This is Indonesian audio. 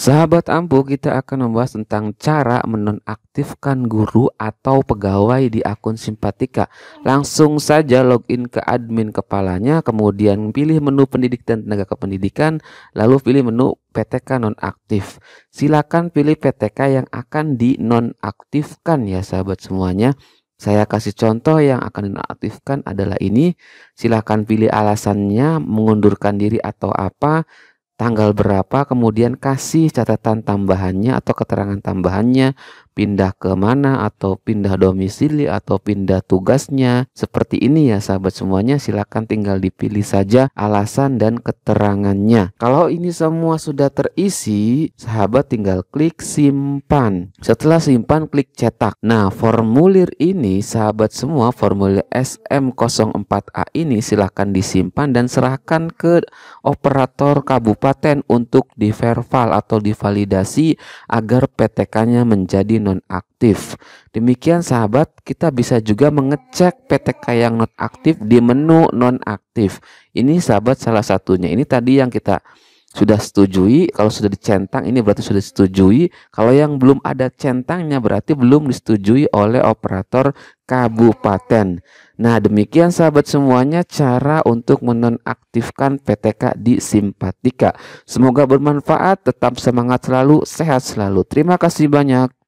Sahabat Ampuh, kita akan membahas tentang cara menonaktifkan guru atau pegawai di akun Simpatika. Langsung saja login ke admin kepalanya, kemudian pilih menu pendidik dan tenaga kependidikan, lalu pilih menu PTK nonaktif. Silakan pilih PTK yang akan dinonaktifkan ya sahabat semuanya. Saya kasih contoh yang akan dinonaktifkan adalah ini. Silakan pilih alasannya, mengundurkan diri atau apa tanggal berapa, kemudian kasih catatan tambahannya atau keterangan tambahannya, pindah ke mana atau pindah domisili atau pindah tugasnya. Seperti ini ya sahabat semuanya silakan tinggal dipilih saja alasan dan keterangannya. Kalau ini semua sudah terisi, sahabat tinggal klik simpan. Setelah simpan klik cetak. Nah, formulir ini sahabat semua formulir SM04A ini silakan disimpan dan serahkan ke operator kabupaten untuk diverval atau divalidasi agar PTK-nya menjadi nonaktif. Demikian sahabat, kita bisa juga mengecek PTK yang nonaktif di menu nonaktif. Ini sahabat salah satunya. Ini tadi yang kita sudah setujui, kalau sudah dicentang ini berarti sudah setujui. Kalau yang belum ada centangnya berarti belum disetujui oleh operator kabupaten. Nah, demikian sahabat semuanya cara untuk menonaktifkan PTK di Simpatika. Semoga bermanfaat, tetap semangat selalu, sehat selalu. Terima kasih banyak.